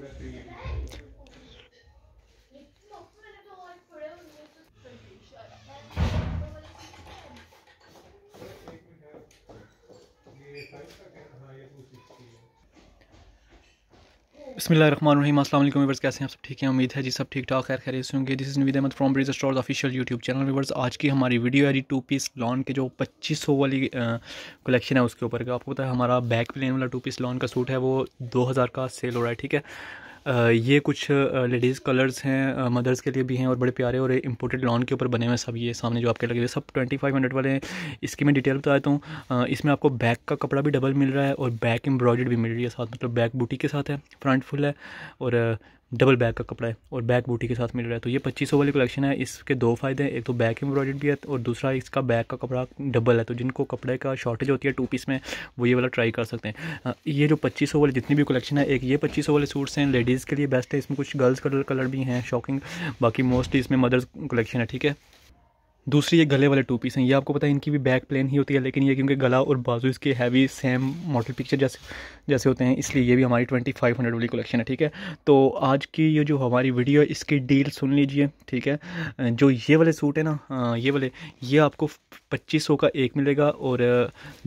ಕೂಡ ತಿಳಿಯಬೇಕು बसमिलीम कैसे हैं आप सब ठीक हैं उम्मीद है जी सब ठीक ठाक खैर खैर से होंगे this is Naveed Ahmad from Breeze Store official YouTube channel viewers आज की हमारी वीडियो है जी टू पीस लॉन के जो पच्चीस सौ वाली कलेक्शन है उसके ऊपर का आपको पता है हमारा बैक प्लेन वाला टू पीस लॉन का सूट है वो दो हज़ार का सेल हो रहा है ठीक है ये कुछ लेडीज़ कलर्स हैं मदर्स के लिए भी हैं और बड़े प्यारे और इम्पोर्टेड लॉन के ऊपर बने हुए सब ये सामने जो आपके लगे हुए सब ट्वेंटी फाइव हंड्रेड वाले हैं इसकी मैं डिटेल बताता हूँ इसमें आपको बैक का कपड़ा भी डबल मिल रहा है और बैक एम्ब्रॉयड भी मिल रही है साथ मतलब बैक बूटी के साथ है फ्रंट फुल है और डबल बैक का कपड़ा है और बैक बूटी के साथ मिल रहा है तो ये पच्चीस वाली कलेक्शन है इसके दो फायदे हैं एक तो बैक एम्ब्रॉयड भी है और दूसरा इसका बैक का कपड़ा डबल है तो जिनको कपड़े का शॉर्टेज होती है टू पीस में वो ये वाला ट्राई कर सकते हैं ये जो पच्चीस वाले जितनी भी कलेक्शन है एक ये पच्चीस वाले सूट्स हैं लेडीज़ के लिए बेस्ट है इसमें कुछ गर्ल्स कलर कलर भी हैं शॉकिंग बाकी मोस्टली इसमें मदर्स कलेक्शन है ठीक है दूसरी ये गले वाले टू पीस हैं ये आपको पता है इनकी भी बैक प्लेन ही होती है लेकिन ये क्योंकि गला और बाजू इसके हैवी सेम मॉडल पिक्चर जैसे जैसे होते हैं इसलिए ये भी हमारी ट्वेंटी फाइव हंड्रेड वाली कलेक्शन है ठीक है तो आज की ये जो हमारी वीडियो है इसकी डील सुन लीजिए ठीक है जो ये वाले सूट है ना ये वाले ये आपको पच्चीस सौ का एक मिलेगा और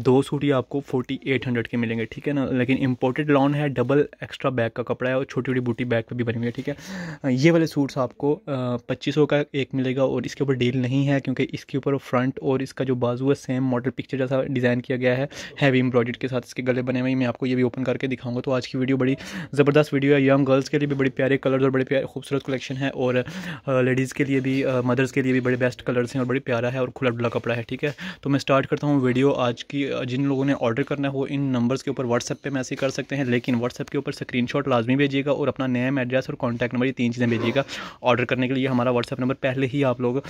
दो सूट ये आपको फोर्टी एट हंड्रेड के मिलेंगे ठीक है ना लेकिन इम्पोर्टेड लॉन है डबल एक्स्ट्रा बैग का कपड़ा है और छोटी छोटी बूटी बैग पर भी बनी हुई है ठीक है ये वाले सूट्स आपको पच्चीस सौ का एक मिलेगा और इसके ऊपर डील नहीं है क्योंकि इसके ऊपर फ्रंट और इसका जो बाजू है सेम मॉडल पिक्चर जैसा डिज़ाइन किया गया है हैवी एम्ब्रॉयड के साथ इसके गले बने हुए मैं आपको ये भी ओपन करके दिखाऊंगा तो आज की वीडियो बड़ी ज़बरदस्त वीडियो है यंग गर्ल्स के लिए भी बड़ी प्यारे कलर्स और बड़े प्यारे खूबसूरत कलेक्शन है और लेडीज़ के लिए भी मदर्स के लिए भी बड़े बेस्ट कलर्स हैं और बड़ी प्यारा है और खुला डुला कपड़ा है ठीक है तो मैं स्टार्ट करता हूँ वीडियो आज की जिन लोगों ने ऑर्डर करना हो इन नंबर्स के ऊपर व्हाट्सएप पर मैसेज कर सकते हैं लेकिन व्हाट्सएप के ऊपर स्क्रीन लाजमी भेजिएगा और अपना नेम एड्रेस और कॉन्टैक्ट नंबर ये तीन चीज़ें भेजिएगा ऑर्डर करने के लिए हमारा व्हाट्सएप नंबर पहले ही आप लोग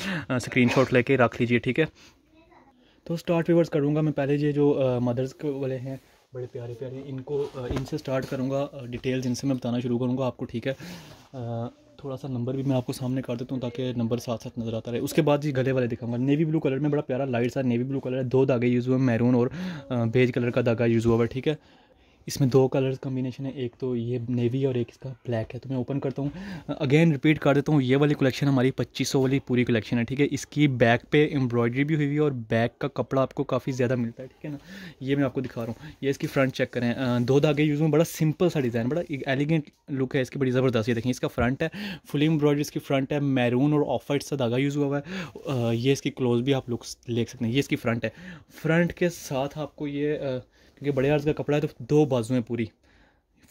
स्क्रीन लेके रख लीजिए ठीक है तो स्टार्ट व्यवर्स करूँगा मैं पहले ये जो मदर्स वाले हैं बड़े प्यारे प्यारे इनको इनसे स्टार्ट करूँगा डिटेल्स इनसे मैं बताना शुरू करूँगा आपको ठीक है थोड़ा सा नंबर भी मैं आपको सामने कर देता हूँ ताकि नंबर साथ साथ नज़र आता रहे उसके बाद जी गले वाले दिखाऊंगा नेवी ब्लू कलर में बड़ा प्यारा लाइट सा नेवी ब्लू कलर है दो धागे यूज़ हुए मैरून और बेज कलर का धागा यूज़ हुआ है ठीक है इसमें दो कलर्स कम्बिनेशन है एक तो ये नेवी और एक इसका ब्लैक है तो मैं ओपन करता हूँ अगेन रिपीट कर देता हूँ ये वाली कलेक्शन हमारी 2500 वाली पूरी कलेक्शन है ठीक है इसकी बैक पे एम्ब्रॉयडरी भी हुई हुई है और बैक का कपड़ा आपको काफ़ी ज़्यादा मिलता है ठीक है ना ये मैं आपको दिखा रहा हूँ ये इसकी फ्रंट चेक करें दो धागे यूज़ में बड़ा सिंपल सा डिज़ाइन बड़ा एलिगेंट लुक है इसकी बड़ी ज़बरदस्त ये देखें इसका फ्रंट है फुल एम्ब्रॉयडरी इसकी फ्रंट है मैरून और ऑफर्ट सा धागा यूज़ हुआ है ये इसकी क्लोज भी आप लुक्स ले सकते हैं ये इसकी फ्रंट है फ्रंट के साथ आपको ये क्योंकि बड़े आर्ज का कपड़ा है तो दो बाजू हैं पूरी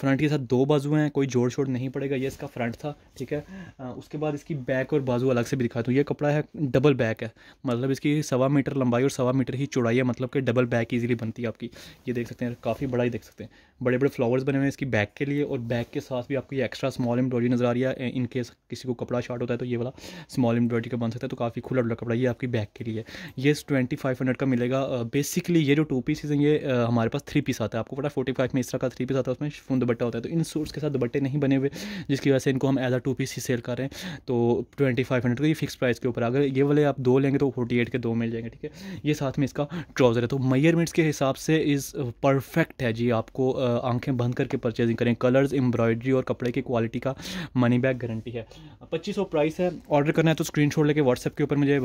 फ्रंट के साथ दो बाजू हैं कोई जोड़ शोड़ नहीं पड़ेगा ये इसका फ्रंट था ठीक है आ, उसके बाद इसकी बैक और बाजू अलग से भी दिखाता हूँ ये कपड़ा है डबल बैक है मतलब इसकी सवा मीटर लंबाई और सवा मीटर ही चौड़ाई है मतलब कि डबल बैक इजीली बनती है आपकी ये देख सकते हैं काफ़ी बड़ा ही देख सकते हैं बड़े बड़े फ्लावर्स बने हुए हैं इसकी बैक के लिए और बैक के साथ भी आपको ये एक्स्ट्रा स्मॉल एम्ब्रॉयडरी नज़र आ रही है इन केस किसी को कपड़ा शार्ट होता है तो ये वाला स्मॉल एम्ब्रॉयडरी का बन सकता है तो काफ़ी खुला डुला कपड़ा ये आपकी बैक के लिए ये ट्वेंटी फाइव हंड्रेड का मिलेगा बेसिकली ये जो टू पीसीज हैं ये हमारे पास थ्री पीस आता है आपको पता फोर्टी फाइव में इस तरह का थ्री पीस आता है उसमें फोन दुपट्टा होता है तो इन सूट्स के साथ दुबट्टे नहीं बने हुए जिसकी वजह से इनको हम एज अ टू पीस ही सेल कर रहे हैं तो ट्वेंटी फाइव हंड्रेड का ये फिक्स प्राइस के ऊपर अगर ये वाले आप दो लेंगे तो फोर्टी एट के दो मिल जाएंगे ठीक है ये साथ में इसका ट्राउज़र है तो मयरमेंट्स के हिसाब से इज़ परफेक्ट है जी आपको आंखें बंद करके परचेजिंग करें कलर्स एम्ब्रॉयडरी और कपड़े की क्वालिटी का मनी बैग गारंटी है पच्चीस सौ प्राइस है ऑर्डर करना है तो स्क्रीन लेके व्हाट्सएप के ऊपर मुझे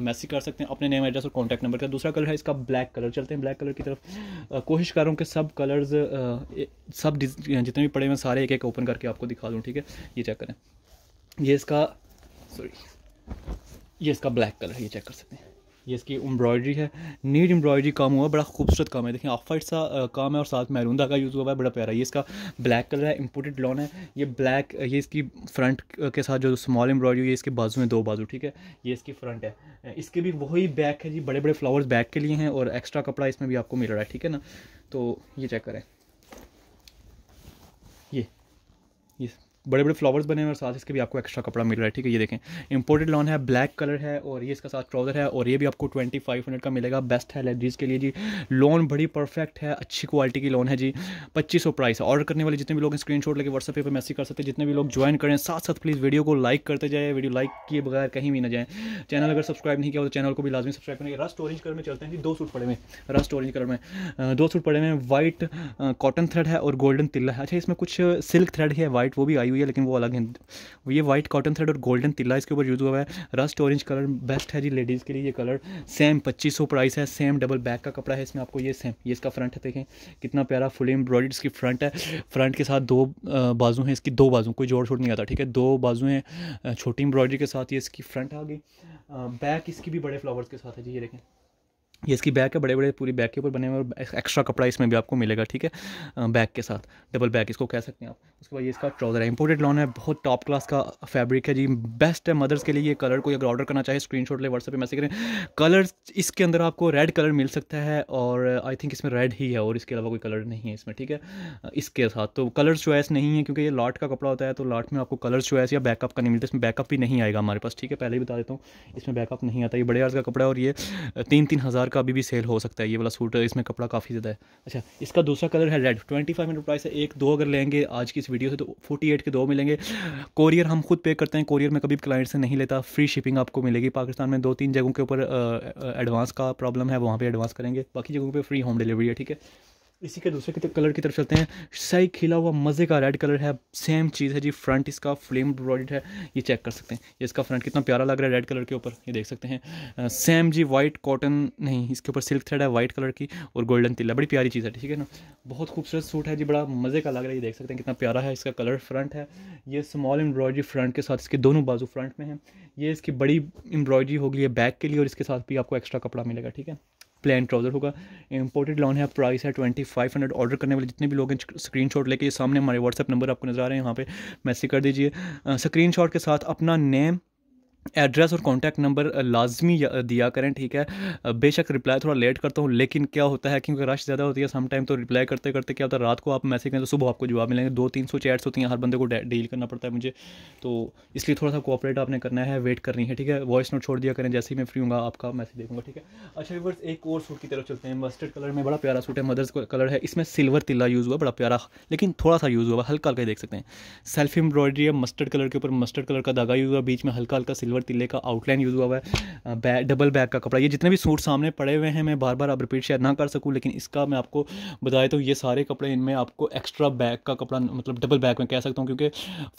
मैसेज कर सकते हैं अपने नेम एड्रेस और कॉन्टैक्ट नंबर का दूसरा कलर है इसका ब्लैक कलर चलते हैं ब्लैक कलर की तरफ कोशिश कर रहा हूँ कि सब कलर्स सब जितने भी पड़े हुए सारे एक एक ओपन करके आपको दिखा दूँ ठीक है ये चेक करें ये इसका सॉरी ये इसका ब्लैक कलर ये चेक कर सकते हैं ये इसकी एम्ब्रॉयडरी है नीट एम्ब्रॉयडरी काम हुआ बड़ा खूबसूरत काम है देखिए ऑफ वाइट सा काम है और साथ मैरूंदा का यूज़ हुआ है बड़ा प्यारा ये इसका ब्लैक कलर है इम्पोर्टेड लॉन है ये ब्लैक ये इसकी फ्रंट के साथ जो स्मॉल एम्ब्रॉयडरी है इसके बाजू में दो बाजू ठीक है ये इसकी फ्रंट है इसके भी वही बैक है जी बड़े बड़े फ्लावर्स बैक के लिए हैं और एक्स्ट्रा कपड़ा इसमें भी आपको मिल रहा है ठीक है ना तो ये चेक करें ये ये बड़े बड़े फ्लावर्स बने हैं और साथ इसके भी आपको एक्स्ट्रा कपड़ा मिल रहा है ठीक है ये देखें इंपोर्टेड लॉन है ब्लैक कलर है और ये इसका साथ ट्राउज़र है और ये भी आपको ट्वेंटी फाइव हंड्रेड का मिलेगा बेस्ट है लेडीज़ के लिए जी लॉन बड़ी परफेक्ट है अच्छी क्वालिटी की लोन है जी पच्चीस सौ प्राइस है ऑर्डर करने वाले जितने भी लोग स्क्रीन शॉट लेके व्हाट्सएप पर मैसेज कर सकते हैं जितने भी लोग ज्वाइन करें साथ साथ प्लीज़ वीडियो को लाइक करते जाए वीडियो लाइक किए बगैर कहीं भी ना जाए चैनल अगर सब्सक्राइब नहीं किया तो चैनल को भी लाजमी सब्सक्राइब करेंगे रस्ट ऑरेंज कलर में चलते हैं जी दो सूट पड़े में रस्ट ऑरेंज कलर में दो सूट पड़े में वाइट कॉटन थ्रेड है और गोल्डन तिल्ला है अच्छा इसमें कुछ सिल्क थ्रेड है वाइट वो भी आई हुई है लेकिन वो अलग है ये वाइट कॉटन थ्रेड और गोल्डन तिल्ला इसके ऊपर यूज़ हुआ है रस्ट ऑरेंज कलर बेस्ट है जी लेडीज़ के लिए ये कलर सेम पच्चीस प्राइस है सेम डबल बैक का कपड़ा है इसमें आपको ये सेम ये इसका फ्रंट है देखें कितना प्यारा फुल एम्ब्रॉयड इसकी फ्रंट है फ्रंट के साथ दो बाजू हैं इसकी दो बाजू कोई जोड़ छोड़ नहीं आता ठीक है दो बाजू हैं छोटी एम्ब्रॉयडरी के साथ ये इसकी फ्रंट आ गई बैक इसकी भी बड़े फ्लावर्स के साथ है जी ये देखें ये इसकी बैक है बड़े बड़े पूरी बैक के ऊपर बने हुए और एक्स्ट्रा कपड़ा इसमें भी आपको मिलेगा ठीक है बैक के साथ डबल बैक इसको कह सकते हैं आप उसके बाद ये इसका ट्राउज़र है इंपोर्टेड लॉन है बहुत टॉप क्लास का फैब्रिक है जी बेस्ट है मदर्स के लिए ये कलर कोई अगर ऑर्डर करना चाहे स्क्रीन शॉट ले व्हाट्सएप मैसेज करें कलर इसके अंदर आपको रेड कलर मिल सकता है और आई थिंक इसमें रेड ही है और इसके अलावा कोई कलर नहीं है इसमें ठीक है इसके साथ तो कलर चॉइस नहीं है क्योंकि ये लॉट का कपड़ा होता है तो लॉट में आपको कलर चॉइस या बैकअप का नहीं मिलता इसमें बैकअप भी नहीं आएगा हमारे पास ठीक है पहले ही बता देता हूँ इसमें बैकअप नहीं आता ये बड़े आर्स का कपड़ा है और ये तीन तीन हज़ार का अभी भी सेल हो सकता है ये वाला सूट इसमें कपड़ा काफ़ी ज़्यादा है अच्छा इसका दूसरा कलर है red twenty five hundred price है एक दो अगर लेंगे आज की इस वीडियो से तो फोर्टी एट के दो मिलेंगे कोरियर हम खुद पे करते हैं कोरियर में कभी क्लाइंट से नहीं लेता फ्री शिपिंग आपको मिलेगी पाकिस्तान में दो तीन जगहों के ऊपर एडवांस का प्रॉब्लम है वहाँ पर एडवांस करेंगे बाकी जगहों पर फ्री होम डिलीवरी है ठीक है इसी के दूसरे की कलर की तरफ चलते हैं सही खिला हुआ मज़े का रेड कलर है सेम चीज़ है जी फ्रंट इसका फ्लेम ब्रॉडेड है ये चेक कर सकते हैं ये इसका फ्रंट कितना प्यारा लग रहा है रेड कलर के ऊपर ये देख सकते हैं सेम जी वाइट कॉटन नहीं इसके ऊपर सिल्क थ्रेड है वाइट कलर की और गोल्डन तिल्ला बड़ी प्यारी चीज़ है ठीक है ना बहुत खूबसूरत सूट है जी बड़ा मज़े का लग रहा है ये देख सकते हैं कितना प्यारा है इसका कलर फ्रंट है ये स्मॉल एम्ब्रॉयडरी फ्रंट के साथ इसके दोनों बाजू फ्रंट में है ये इसकी बड़ी एम्ब्रॉयडरी होगी है बैक के लिए और इसके साथ भी आपको एक्स्ट्रा कपड़ा मिलेगा ठीक है प्लान ट्राउज़र होगा इम्पोर्टेड लॉन है प्राइस है ट्वेंटी फाइव हंड्रेड ऑर्डर करने वाले जितने भी लोग हैं स्क्रीन शॉट लेके सामने हमारे व्हाट्सअप नंबर आपको नज़र आ रहे हैं यहाँ पे मैसेज कर दीजिए स्क्रीन शॉट के साथ अपना नेम एड्रेस और कॉन्टैक्ट नंबर लाजमी दिया करें ठीक है बेशक रिप्लाई थोड़ा लेट करता हूँ लेकिन क्या होता है क्योंकि रश ज़्यादा होती है सम टाइम तो रिप्लाई करते करते क्या होता है रात को आप मैसेज करें तो सुबह आपको जवाब मिलेंगे दो तीन सौ चैट्स होती हैं हर बंदे को डील करना पड़ता है मुझे तो इसलिए थोड़ा सा कोऑपरेट आपने करना है वेट करनी है ठीक है वॉइस नोट छोड़ दिया करें जैसे ही मैं फ्री हूँ आपका मैसेज देखूँगा ठीक है अच्छा व्यवर्स एक और सूट की तरफ चलते हैं मस्टर्ड कलर में बड़ा प्यारा सूट है मदर्स कलर है इसमें सिल्वर तिल्ला यूज़ हुआ बड़ा प्यारा लेकिन थोड़ा सा यूज़ हुआ हल्का हल्का देख सकते हैं सेल्फ एम्ब्रॉयडरी है मस्टर्ड कलर के ऊपर मस्टर्ड कलर का धागा यूज़ हुआ बीच में हल्का हल्का सिल्वर सिल्वर तिले का आउटलाइन यूज़ हुआ हुआ है बै, डबल बैग का कपड़ा ये जितने भी सूट सामने पड़े हुए हैं मैं बार बार अब रिपीट शेयर ना कर सकूँ लेकिन इसका मैं आपको बताया तो ये सारे कपड़े इनमें आपको एक्स्ट्रा बैग का कपड़ा मतलब डबल बैग में कह सकता हूँ क्योंकि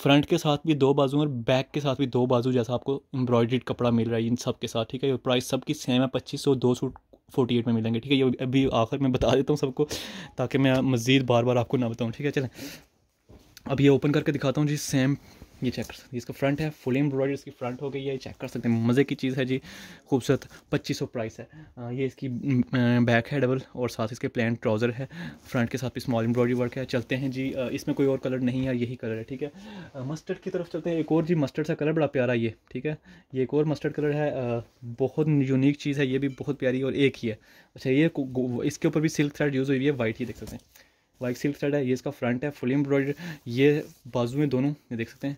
फ्रंट के साथ भी दो बाजू और बैक के साथ भी दो बाजू जैसा आपको एम्ब्रॉयड्रीड कपड़ा मिल रहा है इन सब के साथ ठीक है प्राइस सबकी सेम है पच्चीस सौ दो सूट फोर्टी एट में मिलेंगे ठीक है ये अभी आखिर में बता देता हूँ सबको ताकि मैं मज़ीद बार बार आपको ना बताऊँ ठीक है चलें अब ये ओपन करके दिखाता हूँ जी सेम ये चेक कर सकते हैं इसका फ्रंट है फुल एम्ब्रॉयडरी इसकी फ्रंट हो गई है ये चेक कर सकते हैं मज़े की चीज़ है जी खूबसूरत पच्चीस सौ प्राइस है ये इसकी बैक है डबल और साथ इसके प्लान ट्राउज़र है फ्रंट के साथ भी स्मॉल एम्ब्रॉयडरी वर्क है चलते हैं जी इसमें कोई और कलर नहीं है यही कलर है ठीक है मस्टर्ड की तरफ चलते हैं एक और जी मस्टर्ड सा कलर बड़ा प्यारा ये ठीक है ये एक और मस्टर्ड कलर है बहुत यूनिक चीज़ है ये भी बहुत प्यारी और एक ही है अच्छा ये इसके ऊपर भी सिल्क थ्रेड यूज़ हुई है वाइट ही देख सकते हैं वाइट सिल्क थ्रेड है ये इसका फ्रंट है फुल एम्ब्रॉयड ये बाजू में दोनों ये देख सकते हैं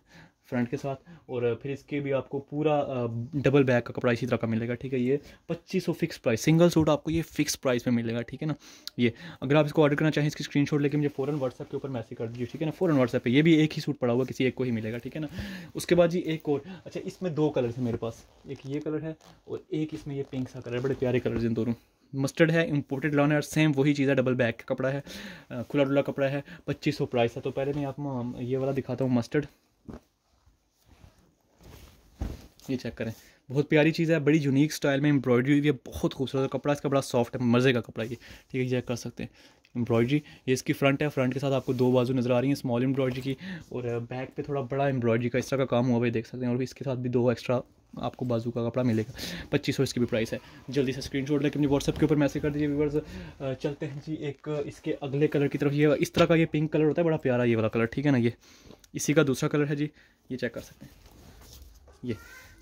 फ्रंट के साथ और फिर इसके भी आपको पूरा डबल बैग का कपड़ा इसी तरह का मिलेगा ठीक है ये पच्चीस सौ फिक्स प्राइस सिंगल सूट आपको ये फिक्स प्राइस में मिलेगा ठीक है ना ये अगर आप इसको ऑर्डर करना चाहें इसकी स्क्रीनशॉट लेके मुझे फ़ौरन व्हाट्सएप के ऊपर मैसेज कर दीजिए ठीक है ना फ़ौरन व्हाट्सएप पे ये भी एक ही सूट पड़ा हुआ किसी एक को ही मिलेगा ठीक है ना उसके बाद जी एक और अच्छा इसमें दो कलर है मेरे पास एक ये कलर है और एक इसमें ये पिंक सा कलर है बड़े प्यारे कलर हैं दोनों मस्टर्ड है इम्पोर्टेड लॉन है और सेम वही चीज़ है डबल बैग का कपड़ा है खुला डुला कपड़ा है पच्चीस सौ प्राइस है तो पहले मैं आपको ये वाला दिखाता हूँ मस्टर्ड ये चेक करें बहुत प्यारी चीज़ है बड़ी यूनिक स्टाइल में एम्ब्रॉयडरी हुई है बहुत खूबसूरत कपड़ा इसका बड़ा सॉफ्ट है मज़े का कपड़ा ये ठीक है चेक कर सकते हैं एम्ब्रॉयडरी ये इसकी फ्रंट है फ्रंट के साथ आपको दो बाजू नज़र आ रही हैं स्मॉल एम्ब्रॉयडरी की और बैक पे थोड़ा बड़ा एम्ब्रॉयडरी का इस तरह का काम हुआ भाई देख सकते हैं और भी इसके साथ भी दो एक्स्ट्रा आपको बाजू का कपड़ा मिलेगा पच्चीस सौ इसकी भी प्राइस है जल्दी से स्क्रीन शॉट लेकर अपने व्हाट्सअप के ऊपर मैसेज कर दीजिए व्यूवर्स चलते हैं जी एक इसके अगले कलर की तरफ ये इस तरह का ये पिंक कलर होता है बड़ा प्यारा ये वाला कलर ठीक है ना ये इसी का दूसरा कलर है जी ये चेक कर सकते हैं ये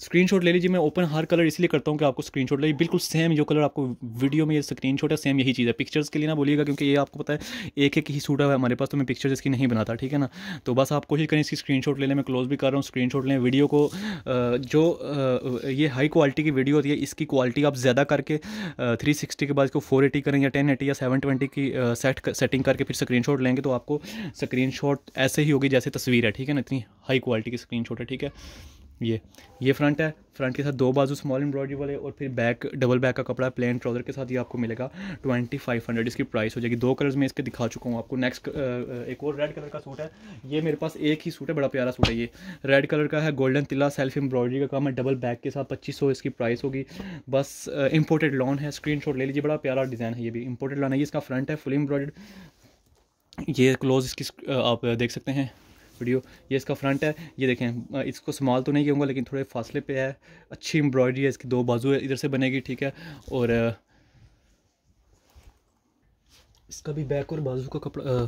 स्क्रीन ले लीजिए मैं ओपन हर कलर इसलिए करता हूँ कि आपको स्क्रीनशॉट शॉट बिल्कुल सेम जो कलर आपको वीडियो में ये शॉट है सेम यही चीज़ है पिक्चर्स के लिए ना बोलिएगा क्योंकि ये आपको पता है एक एक ही सूट है हमारे पास तो मैं पिक्चर्स इसकी नहीं बनाता ठीक है ना तो बस आप कोशिश करें इसकी स्क्रीन लें मैं क्लोज भी कर रहा हूँ स्क्रीन लें वीडियो को जो ये हाई क्वालिटी की वीडियो होती है इसकी क्वालिटी आप ज़्यादा करके थ्री सिक्सटी के बाद इसको फोर एटी करें या टेन एटी या सेवन ट्वेंटी की सेट सेटिंग करके फिर स्क्रीन लेंगे तो आपको स्क्रीन ऐसे ही होगी जैसे तस्वीर है ठीक है ना इतनी हाई क्वालिटी की स्क्रीन है ठीक है ये ये फ्रंट है फ्रंट के साथ दो बाजू स्मॉल एम्ब्रॉयडरी वाले और फिर बैक डबल बैक का कपड़ा प्लेन ट्राउज़र के साथ ये आपको मिलेगा ट्वेंटी फाइव हंड्रेड इसकी प्राइस हो जाएगी दो कलर्स में इसके दिखा चुका हूँ आपको नेक्स्ट एक और रेड कलर का सूट है ये मेरे पास एक ही सूट है बड़ा प्यारा सूट है ये रेड कलर का है गोल्डन तिला सेल्फ एम्ब्रॉयडरी का काम है डबल बैक के साथ पच्चीस सौ इसकी प्राइस होगी बस इंपोर्टेड लॉन है स्क्रीन ले लीजिए बड़ा प्यारा डिज़ाइन है ये भी इम्पोर्टेड लॉन है ये इसका फ्रंट है फुल एम्ब्रॉयड ये क्लोज इसकी आप देख सकते हैं वीडियो ये इसका फ्रंट है ये देखें इसको स्मॉल तो नहीं कहूँगा लेकिन थोड़े फासले पे है अच्छी एम्ब्रॉयडरी है इसकी दो बाजू है इधर से बनेगी ठीक है और इसका भी बैक और बाजू का कपड़ा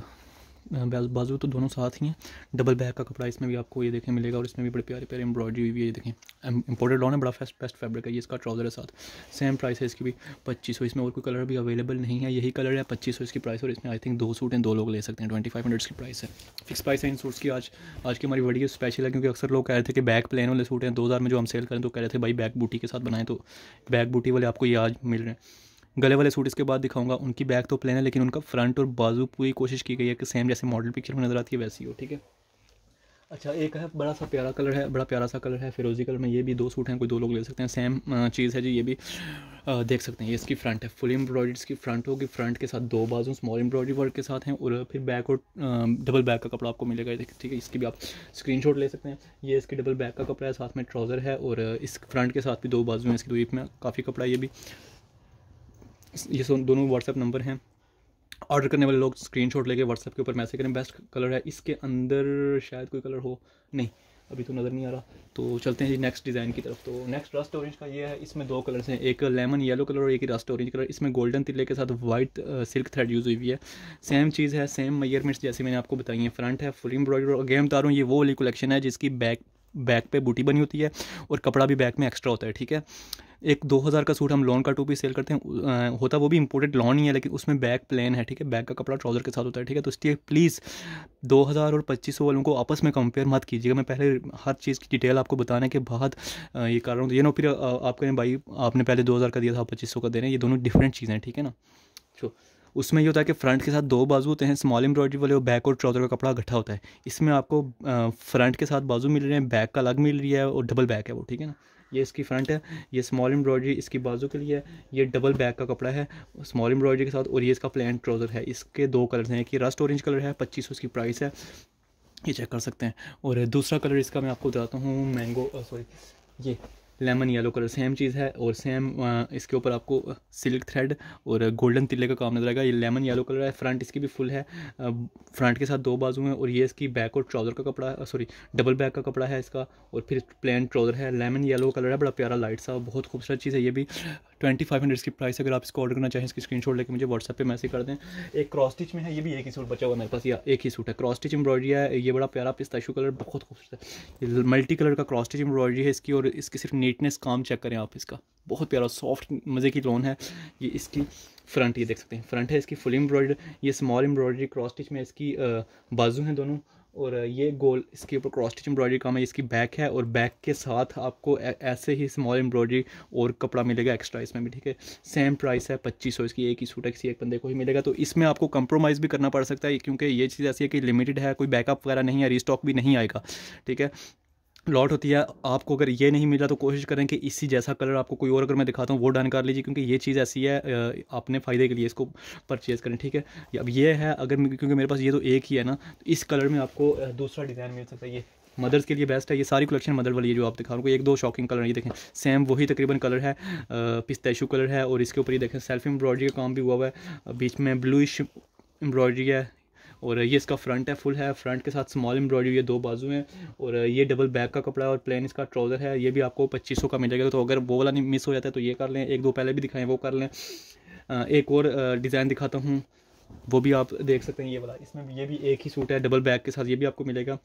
बाजू तो दोनों साथ ही हैं डबल बैक का कपड़ा इसमें भी आपको ये देखें मिलेगा और इसमें भी बड़े प्यारे प्यारे एम्ब्रॉयडरी हुई है ये देखें इंपोर्टेड लॉन है बड़ा फेस्ट बेस्ट फैब्रिक है ये इसका ट्राउज़र है साथ सेम प्राइस है इसकी भी पच्चीस इसमें और कोई कलर भी अवेलेबल नहीं है यही कलर है पच्चीस इसकी प्राइस और इसमें आई थिंक दो सूट हैं दो लोग ले सकते हैं ट्वेंटी फाइव की प्राइस है फिक्स प्राइस है इन सूट्स की आज आज की हमारी बड़ी स्पेशल है क्योंकि अक्सर लोग कह रहे थे कि बैक प्लेन वाले सूट हैं दो हज़ार में जो हम सेल करें तो कह रहे थे भाई बैक बूटी के साथ बनाएं तो बैक बूटी वाले आपको ये आज मिल रहे हैं गले वाले सूट इसके बाद दिखाऊंगा उनकी बैक तो प्लेन है लेकिन उनका फ्रंट और बाजू पूरी कोशिश की गई है कि सेम जैसे मॉडल पिक्चर में नज़र आती है वैसी हो ठीक है अच्छा एक है बड़ा सा प्यारा कलर है बड़ा प्यारा सा कलर है फिरोजी कलर में ये भी दो सूट हैं कोई दो लोग ले सकते हैं सेम चीज़ है जी ये भी आ, देख सकते हैं ये इसकी फ्रंट है फुल एम्ब्रॉयडरी इसकी फ्रंट होगी फ्रंट के साथ दो बाजू स्मॉल एम्ब्रॉयडरी वर्क के साथ हैं और फिर बैक और डबल बैक का कपड़ा आपको मिलेगा ठीक है इसकी भी आप स्क्रीन ले सकते हैं ये इसकी डबल बैक का कपड़ा है साथ में ट्राउज़र है और इस फ्रंट के साथ भी दो बाजू हैं इसकी दो में काफ़ी कपड़ा ये भी ये दोनों व्हाट्सएप नंबर हैं ऑर्डर करने वाले लोग स्क्रीन शॉट लेके व्हाट्सएप के ऊपर मैसेज करें बेस्ट कलर है इसके अंदर शायद कोई कलर हो नहीं अभी तो नज़र नहीं आ रहा तो चलते हैं जी नेक्स्ट डिज़ाइन की तरफ तो नेक्स्ट रस्ट ऑरेंज का ये है इसमें दो कलर्स हैं एक लेमन येलो कलर और एक रस्ट ऑरेंज कलर इसमें गोल्डन तिले के साथ वाइट सिल्क थ्रेड यूज़ हुई हुई है सेम चीज़ है सेम मेयरमेंट्स जैसे मैंने आपको बताई है फ्रंट है फुल एम्ब्रॉयडर और गेम तारों ये वो वाली कलेक्शन है जिसकी बैक बैक पे बूटी बनी होती है और कपड़ा भी बैक में एक्स्ट्रा होता है ठीक है एक दो हज़ार का सूट हम लॉन का टू पीस सेल करते हैं होता वो भी इंपोर्टेड लॉन ही है लेकिन उसमें बैक प्लेन है ठीक है बैक का कपड़ा ट्राउज़र के साथ होता है ठीक है तो इसलिए प्लीज़ दो हज़ार और पच्चीस सौ वालों को आपस में कंपेयर मत कीजिएगा मैं पहले हर चीज़ की डिटेल आपको बताने के बाद ये कर रहा हूँ ये ना फिर आप कहें भाई आपने पहले दो हज़ार का दिया था पच्चीस सौ का दे रहे हैं ये दोनों डिफरेंट चीज़ें हैं ठीक है ना चो उसमें ये होता है कि फ्रंट के साथ दो बाजू होते हैं स्मॉल एम्ब्रॉयडरी वाले और बैक और ट्राउज़र का कपड़ा इकट्ठा होता है इसमें आपको फ्रंट के साथ बाजू मिल रहे हैं बैक का अलग मिल रही है और डबल बैक है वो ठीक है ना ये इसकी फ्रंट है ये स्मॉल एम्ब्रॉयडरी इसकी बाजू के लिए है ये डबल बैक का कपड़ा है स्मॉल एम्ब्रॉयडरी के साथ और ये इसका प्लान ट्राउज़र है इसके दो कलर्स हैं कि रस्ट ऑरेंज कलर है पच्चीस इसकी प्राइस है ये चेक कर सकते हैं और दूसरा कलर इसका मैं आपको बताता हूँ मैंगो सॉरी ये लेमन येलो कलर सेम चीज़ है और सेम इसके ऊपर आपको सिल्क थ्रेड और गोल्डन तिले का काम नजर आएगा ये लेमन येलो कलर है फ्रंट इसकी भी फुल है फ्रंट के साथ दो बाजू हैं और ये इसकी बैक और ट्राउज़र का कपड़ा सॉरी डबल बैक का कपड़ा है इसका और फिर प्लेन ट्राउज़र है लेमन येलो कलर है बड़ा प्यारा लाइट सा बहुत खूबसूरत चीज़ है ये भी ट्वेंटी फाइव हंड्रेड की प्राइस अगर आप इसको ऑर्डर करना चाहें इसकी स्क्रीन शॉट लेकर मुझे व्हाट्सएप पे मैसेज कर दें एक क्रॉस स्टिच में है ये भी एक ही सूट बचा हुआ मेरे पास या एक ही सूट है क्रॉस स्टिच एम्ब्रॉयडरी है ये बड़ा प्यारा पिस्ताशू कलर बहुत खूबसूरत है मल्टी कलर का क्रॉस स्टिच एम्ब्रॉयडरी है इसकी और इसकी सिर्फ नीटनेस काम चेक करें आप इसका बहुत प्यारा सॉफ्ट मज़े की लोन है ये इसकी फ्रंट ये देख सकते हैं फ्रंट है इसकी फुल एम्ब्रॉयडर ये स्मॉल एम्ब्रॉयडरी क्रॉस स्टिच में इसकी बाजू हैं दोनों और ये गोल इसके ऊपर क्रॉस स्टिच एम्ब्रॉयडरी काम है इसकी बैक है और बैक के साथ आपको ऐसे ही स्मॉल एम्ब्रॉयडरी और कपड़ा मिलेगा एक्स्ट्रा इसमें भी ठीक है सेम प्राइस है पच्चीस सौ इसकी एक ही सूट है किसी एक बंदे को ही मिलेगा तो इसमें आपको कंप्रोमाइज़ भी करना पड़ सकता है क्योंकि ये चीज़ ऐसी है कि लिमिटेड है कोई बैकअप वगैरह नहीं है रिस्टॉक भी नहीं आएगा ठीक है लॉट होती है आपको अगर ये नहीं मिला तो कोशिश करें कि इसी जैसा कलर आपको कोई और अगर मैं दिखाता हूँ वो डन कर लीजिए क्योंकि ये चीज़ ऐसी है अपने फ़ायदे के लिए इसको परचेज़ करें ठीक है अब ये है अगर क्योंकि मेरे पास ये तो एक ही है ना तो इस कलर में आपको दूसरा डिज़ाइन मिल सकता है ये मदर्स के लिए बेस्ट है ये सारी कलेक्शन मदर वाली है जो आप दिखा रहा एक दो शॉकिंग कलर ये देखें सेम वही तकरीबन कलर है पिस्तेशु कलर है और इसके ऊपर ये देखें सेल्फ एम्ब्रॉयडरी का काम भी हुआ हुआ है बीच में ब्लूइश एम्ब्रॉयडरी है और ये इसका फ्रंट है फुल है फ्रंट के साथ स्मॉल एम्ब्रॉयडरी ये दो बाजू हैं और ये डबल बैक का कपड़ा और प्लेन इसका ट्राउज़र है ये भी आपको पच्चीस का मिल जाएगा तो अगर वो वाला मिस हो जाता है तो ये कर लें एक दो पहले भी दिखाएँ वो कर लें एक और डिज़ाइन दिखाता हूँ वो भी आप देख सकते हैं ये वाला इसमें ये भी एक ही सूट है डबल बैक के साथ ये भी आपको मिलेगा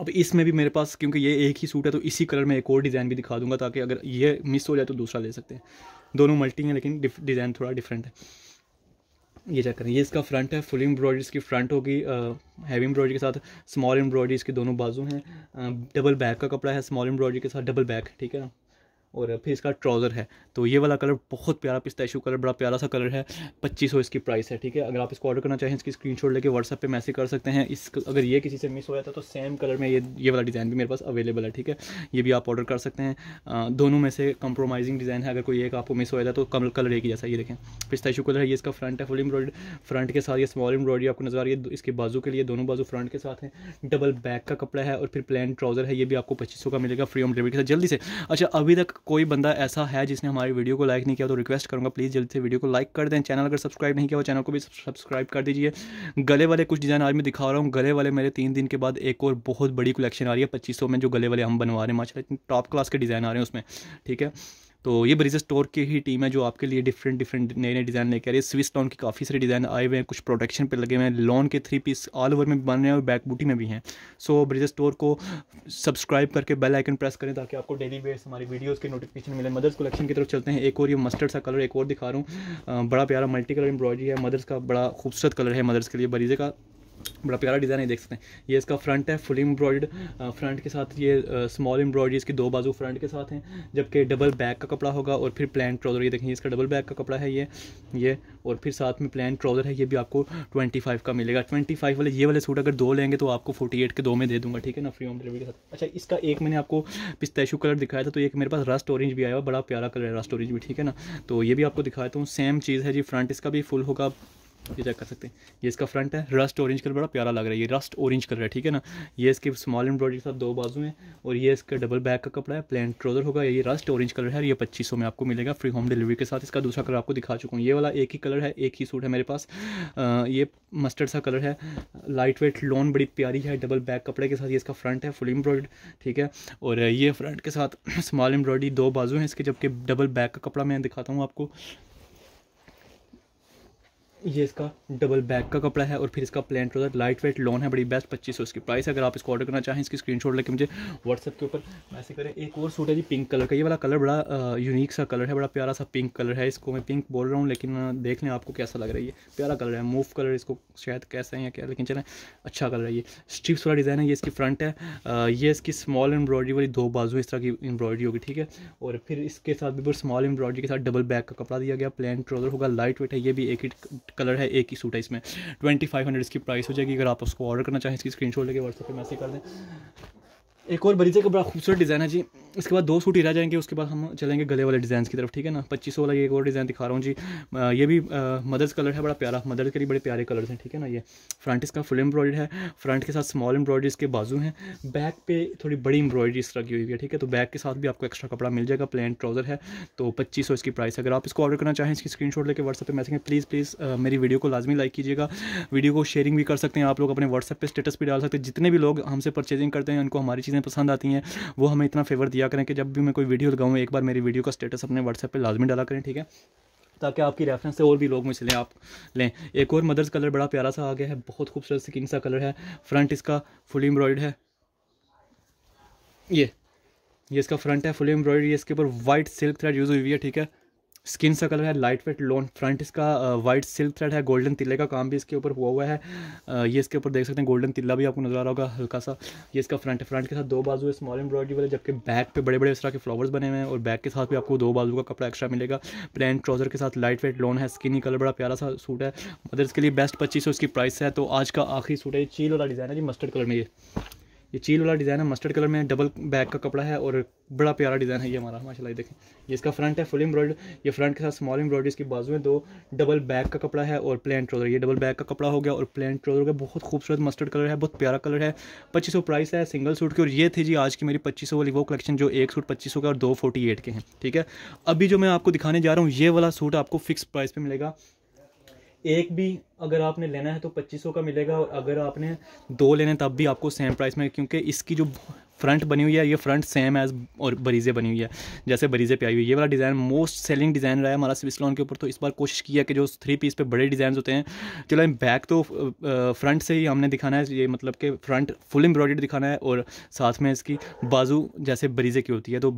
अब इसमें भी मेरे पास क्योंकि ये एक ही सूट है तो इसी कलर में एक और डिज़ाइन भी दिखा दूंगा ताकि अगर ये मिस हो जाए तो दूसरा ले सकते हैं दोनों मल्टी हैं लेकिन डिज़ाइन थोड़ा डिफरेंट है ये चेक करें ये इसका फ्रंट है फुल एम्ब्रॉयडरी इसकी फ्रंट होगी हैवी एम्ब्रॉयडरी के साथ स्मॉल एम्ब्रॉयडरी इसके दोनों बाजू हैं डबल बैक का कपड़ा है स्मॉल एम्ब्रॉयडरी के साथ डबल बैक ठीक है ना और फिर इसका ट्राउज़र है तो ये वाला कलर बहुत प्यारा पिस्ताशू कलर बड़ा प्यारा सा कलर है पच्चीस सौ इसकी प्राइस है ठीक है अगर आप इसको ऑर्डर करना चाहें इसकी स्क्रीनशॉट लेके व्हाट्सअप पे मैसेज कर सकते हैं इस अगर ये किसी से मिस हो जाता तो सेम कलर में ये ये वाला डिज़ाइन भी मेरे पास अवेलेबल है ठीक है ये भी आप ऑर्डर कर सकते हैं दोनों में से कंप्रोमाइजिंग डिज़ाइन है अगर कोई एक आपको मिस हो जाता तो कम कलर एक ही जैसा ये देखें पिस्ताशू कलर है ये इसका फ्रंट है फुल एम्ब्रॉयड फ्रंट के साथ ये स्मॉल एम्ब्रॉयडरी आपको नजर आ रही है इसके बाजू के लिए दोनों बाजू फ्रंट के साथ हैं डबल बैक का कपड़ा है और फिर प्लेन ट्राउज़र है ये भी आपको पच्चीस का मिलेगा फ्री होम डिलीवरी के साथ जल्दी से अच्छा अभी तक कोई बंदा ऐसा है जिसने हमारी वीडियो को लाइक नहीं किया तो रिक्वेस्ट करूँगा प्लीज़ जल्दी से वीडियो को लाइक कर दें चैनल अगर सब्सक्राइब नहीं किया वो चैनल को भी सब्सक्राइब कर दीजिए गले वाले कुछ डिज़ाइन आज मैं दिखा रहा हूँ गले वाले मेरे तीन दिन के बाद एक और बहुत बड़ी कलेक्शन आ रही है पच्चीस में जो गले वाले हम बनवा रहे हैं माशा टॉप क्लास के डिज़ाइन आ रहे हैं उसमें ठीक है तो ये ब्रिजेस स्टोर की ही टीम है जो आपके लिए डिफरेंट डिफरेंट नए नए डिज़ाइन लेकर आ रही है स्विस लॉन के काफ़ी सारे डिज़ाइन आए हुए हैं कुछ प्रोडक्शन पे लगे हुए हैं लॉन के थ्री पीस ऑल ओवर में बन रहे हैं और बैक बूटी में भी हैं सो so, ब्रिज स्टोर को सब्सक्राइब करके बेल आइकन प्रेस करें ताकि आपको डेली बेस हमारी वीडियोज़ के नोटिफिकेशन मिले मदर्स कलेक्शन की तरफ चलते हैं एक और ये मस्टर्ड सा कलर एक और दिखा रहा हूँ बड़ा प्यारा मल्टी कलर एम्ब्रॉयडरी है मदर्स का बड़ा खूबसूरत कलर है मदर्स के लिए ब्रीजे का बड़ा प्यारा डिज़ाइन है देख सकते हैं ये इसका फ्रंट है फुल एम्ब्रॉयड फ्रंट के साथ ये स्मॉल एम्ब्रॉयडरी इसकी दो बाजू फ्रंट के साथ हैं जबकि डबल बैक का कपड़ा होगा और फिर प्लान ट्राउज़र ये देखेंगे इसका डबल बैक का कपड़ा है ये ये और फिर साथ में प्लान ट्राउज़र है ये भी आपको ट्वेंटी फाइव का मिलेगा ट्वेंटी फाइव वाले ये वाले सूट अगर दो लेंगे तो आपको फोर्टी एट के दो में दे दूँगा ठीक है ना फ्री होम डिलीवरी के साथ अच्छा इसका एक मैंने आपको पिस्तेशू कलर दिखाया था तो एक मेरे पास रस्ट ऑरेंज भी आया हुआ बड़ा प्यारा कलर है रस्ट ऑरेंज भी ठीक है ना तो ये भी आपको दिखाया हूँ सेम चीज़ है जी फ्रंट इसका भी फुल होगा ये चेक कर सकते हैं ये इसका फ्रंट है रस्ट ऑरेंज कलर बड़ा प्यारा लग रहा है ये रस्ट ऑरेंज कलर है ठीक है ना ये इसके स्मॉल एम्ब्रॉयडरी के साथ दो बाजू हैं और ये इसका डबल बैक का कपड़ा है प्लेन ट्राउजर होगा ये रस्ट ऑरेंज कलर है ये पच्चीस में आपको मिलेगा फ्री होम डिलीवरी के साथ इसका दूसरा कलर आपको दिखा चुका हूँ ये वाला एक ही कलर है एक ही सूट है मेरे पास ये मस्टर्ड सा कलर है लाइट वेट लॉन बड़ी प्यारी है डबल बैक कपड़े के साथ ये इसका फ्रंट है फुल एम्ब्रॉयड ठीक है और ये फ्रंट के साथ स्मॉल एम्ब्रॉयडरी दो बाजू हैं इसके जबकि डबल बैक का कपड़ा मैं दिखाता हूँ आपको ये इसका डबल बैक का कपड़ा है और फिर इसका plain trouser light weight lawn है बड़ी बेस्ट पच्चीस सौ इसकी प्राइस अगर आप इसको ऑर्डर करना चाहें इसकी स्क्रीन शॉट लेके मुझे व्हाट्सएप के ऊपर मैसेज करें एक और सूट है जी पिंक कलर का ये वाला कलर बड़ा यूनिक सा कलर है बड़ा प्यारा सा पिंक कलर है इसको मैं पिंक बोल रहा हूँ लेकिन देख लें आपको कैसा लग रहा है ये प्यारा कलर है मूव कलर इसको शायद कैसा है या क्या लेकिन चलें अच्छा कलर है ये स्ट्रिप्स वाला डिज़ाइन है ये इसकी फ्रंट है ये इसकी स्मॉल एम्ब्रॉयडरी वाली दो बाजू इस तरह की एम्ब्रॉयडरी होगी ठीक है और फिर इसके साथ भी स्मॉल एम्ब्रॉयडरी के साथ डबल बैक का कपड़ा दिया गया प्लेन ट्रोजर होगा लाइट वेट है ये भी एक ही कलर है एक ही सूट है इसमें ट्वेंटी फाइव हंड्रेड इसकी प्राइस हो जाएगी अगर आप उसको ऑर्डर करना चाहें इसकी स्क्रीनशॉट लेके व्हाट्सएप पे मैसेज कर दें एक और बरीजे का बड़ा खूबसूरत डिज़ाइन है जी इसके बाद दो सूट ही रह जाएंगे उसके बाद हम चलेंगे गले वाले डिज़ाइन की तरफ ठीक है ना पच्चीस वाला ये एक और डिज़ाइन दिखा रहा हूँ जी ये भी मदर्स कलर है बड़ा प्यारा मदर्स के लिए बड़े प्यारे कलर्स हैं ठीक है ना ये फ्रंट इसका फुल एम्ब्रॉयड है फ्रंट के साथ स्मॉल एम्ब्रॉयड्री इसके बाजू हैं बैक पे थोड़ी बड़ी एम्ब्रॉयड्री इस तरह की हुई है ठीक है तो बैक के साथ भी आपको एक्स्ट्रा कपड़ा मिल जाएगा प्लेन ट्राउज़र है तो पच्चीस इसकी प्राइस अगर आप इसको ऑर्डर करना चाहें इसकी स्क्रीन शॉट लेकर व्हाट्सएप पर मैसेज प्लीज़ प्लीज़ मेरी वीडियो को लाजमी लाइक कीजिएगा वीडियो को शेयरिंग भी कर सकते हैं आप लोग अपने व्हाट्सएप पर स्टेटस भी डाल सकते हैं जितने भी लोग हमसे परचेजिंग करते हैं उनको हमारी चीज़ चीज़ें पसंद आती हैं वो हमें इतना फेवर दिया करें कि जब भी मैं कोई वीडियो लगाऊँ एक बार मेरी वीडियो का स्टेटस अपने व्हाट्सएप पर लाजमी डाला करें ठीक है ताकि आपकी रेफरेंस से और भी लोग मुझे लें आप लें एक और मदर्स कलर बड़ा प्यारा सा आ गया है बहुत खूबसूरत से किंग सा कलर है फ्रंट इसका फुली एम्ब्रॉयड है ये ये इसका फ्रंट है फुली एम्ब्रॉयड ये इसके ऊपर वाइट सिल्क थ्रेड यूज़ हुई हुई है ठीक है स्किन सा कलर है लाइट वेट लॉन फ्रंट इसका वाइट सिल्क थ्रेड है गोल्डन तिल्ले का काम भी इसके ऊपर हुआ हुआ है ये इसके ऊपर देख सकते हैं गोल्डन तिल्ला भी आपको नजर आ रहा होगा हल्का सा ये इसका फ्रंट है फ्रंट के साथ दो बाजू स्मॉल एम्ब्रॉयडरी वाले जबकि बैक पे बड़े बड़े इस तरह के फ्लावर्स बने हुए हैं और बैक के साथ भी आपको दो बाजू का कपड़ा एक्स्ट्रा मिलेगा प्लेन ट्राउजर के साथ लाइट वेट लॉन है स्किन कलर बड़ा प्यारा सा सूट है मदर्स के लिए बेस्ट पच्चीस इसकी प्राइस है तो आज का आखिरी सूट है चील वाला डिज़ाइन है जी मस्टर्ड कलर में ये ये चील वाला डिज़ाइन है मस्टर्ड कलर में डबल बैक का कपड़ा है और बड़ा प्यारा डिज़ाइन है ये हमारा माशाल्लाह ये देखें ये इसका फ्रंट है फुल एम्ब्रॉयड ये फ्रंट के साथ स्मॉल एम्ब्रॉयडरी इसकी बाजू में दो डबल बैक का कपड़ा है और प्लेन ट्रोजर ये डबल बैक का कपड़ा हो गया और प्लेन ट्रोजर हो गया बहुत खूबसूरत मस्टर्ड कलर है बहुत प्यारा कलर है पच्चीस प्राइस है सिंगल सूट की और ये थी जी आज की मेरी पच्चीस वाली वो कलेक्शन जो एक सूट पच्चीस का और दो फोर्टी एट के हैं ठीक है अभी जो मैं आपको दिखाने जा रहा हूँ ये वाला सूट आपको फिक्स प्राइस पर मिलेगा एक भी अगर आपने लेना है तो पच्चीस का मिलेगा और अगर आपने दो लेने तब भी आपको सेम प्राइस में क्योंकि इसकी जो फ्रंट बनी हुई है ये फ्रंट सेम एज और बरीज़े बनी हुई है जैसे बरीज़े पे आई हुई है ये वाला डिज़ाइन मोस्ट सेलिंग डिज़ाइन रहा है हमारा स्विस्लॉन के ऊपर तो इस बार कोशिश की है कि जो थ्री पीस पे बड़े डिज़ाइन होते हैं चलो बैक तो फ्रंट से ही हमने दिखाना है ये मतलब कि फ्रंट फुल एम्ब्रॉयड दिखाना है और साथ में इसकी बाजू जैसे बरीज़े की होती है तो